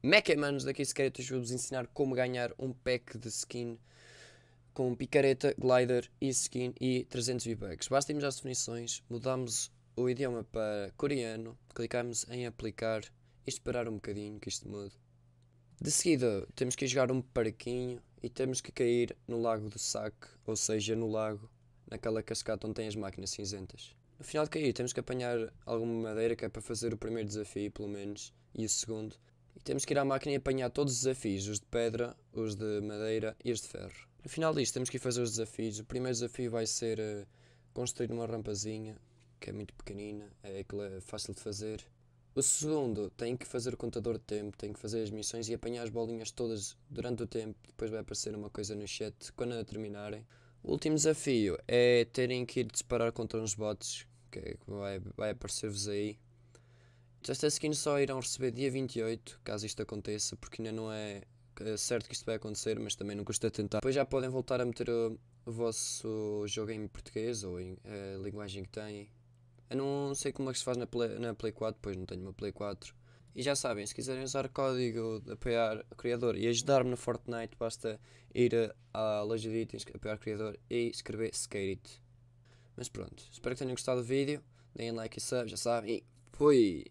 É é, Mac da daqui Secretas, vou-vos ensinar como ganhar um pack de skin com picareta, glider e skin e 300 V-Bucks. Basta irmos às definições, mudamos o idioma para coreano, clicamos em aplicar e esperar um bocadinho que isto mude. De seguida, temos que jogar um parquinho e temos que cair no lago do saque, ou seja, no lago, naquela cascata onde tem as máquinas cinzentas. No final de cair, temos que apanhar alguma madeira que é para fazer o primeiro desafio, pelo menos, e o segundo. E temos que ir à máquina e apanhar todos os desafios, os de pedra, os de madeira e os de ferro. No final disto temos que ir fazer os desafios. O primeiro desafio vai ser uh, construir uma rampazinha, que é muito pequenina, é é fácil de fazer. O segundo, tem que fazer o contador de tempo, tem que fazer as missões e apanhar as bolinhas todas durante o tempo. Depois vai aparecer uma coisa no chat quando a terminarem. O último desafio é terem que ir disparar contra uns bots, que é vai, vai aparecer-vos aí. Então estas skins só irão receber dia 28, caso isto aconteça, porque ainda não é eh, certo que isto vai acontecer, mas também não custa tentar. Depois já podem voltar a meter o, o vosso jogo em português ou em a eh, linguagem que têm. Eu não sei como é que se faz na Play, na Play 4, pois não tenho uma Play 4. E já sabem, se quiserem usar código apoiar o criador e ajudar-me no Fortnite, basta ir à loja de itens apoiar o criador e escrever Skate It. Mas pronto, espero que tenham gostado do vídeo, deem like e sub, já sabem, e fui!